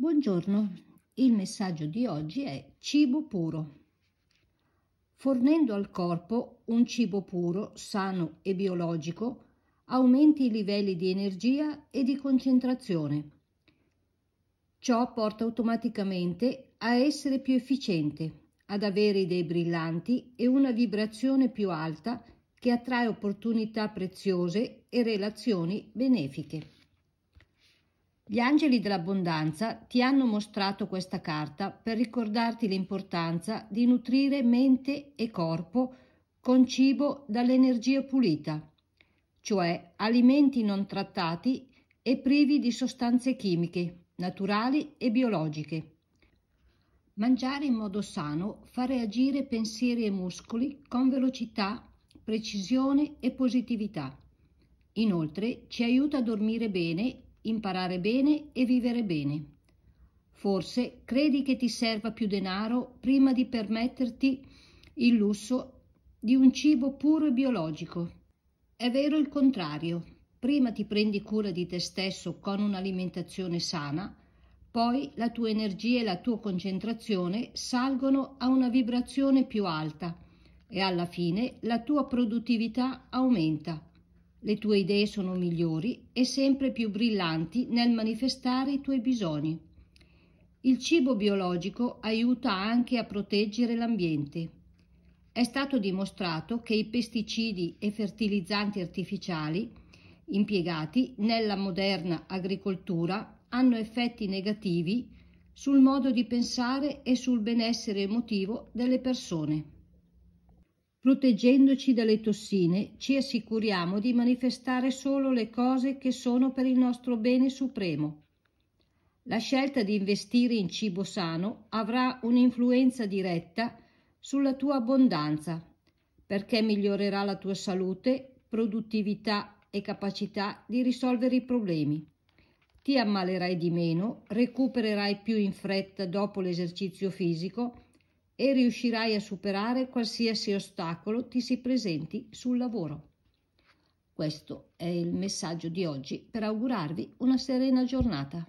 Buongiorno, il messaggio di oggi è cibo puro. Fornendo al corpo un cibo puro, sano e biologico, aumenti i livelli di energia e di concentrazione. Ciò porta automaticamente a essere più efficiente, ad avere idee brillanti e una vibrazione più alta che attrae opportunità preziose e relazioni benefiche. Gli angeli dell'abbondanza ti hanno mostrato questa carta per ricordarti l'importanza di nutrire mente e corpo con cibo dall'energia pulita, cioè alimenti non trattati e privi di sostanze chimiche, naturali e biologiche. Mangiare in modo sano fa reagire pensieri e muscoli con velocità, precisione e positività. Inoltre ci aiuta a dormire bene imparare bene e vivere bene. Forse credi che ti serva più denaro prima di permetterti il lusso di un cibo puro e biologico. È vero il contrario. Prima ti prendi cura di te stesso con un'alimentazione sana, poi la tua energia e la tua concentrazione salgono a una vibrazione più alta e alla fine la tua produttività aumenta le tue idee sono migliori e sempre più brillanti nel manifestare i tuoi bisogni. Il cibo biologico aiuta anche a proteggere l'ambiente. È stato dimostrato che i pesticidi e fertilizzanti artificiali impiegati nella moderna agricoltura hanno effetti negativi sul modo di pensare e sul benessere emotivo delle persone. Proteggendoci dalle tossine ci assicuriamo di manifestare solo le cose che sono per il nostro bene supremo. La scelta di investire in cibo sano avrà un'influenza diretta sulla tua abbondanza, perché migliorerà la tua salute, produttività e capacità di risolvere i problemi. Ti ammalerai di meno, recupererai più in fretta dopo l'esercizio fisico, e riuscirai a superare qualsiasi ostacolo ti si presenti sul lavoro. Questo è il messaggio di oggi per augurarvi una serena giornata.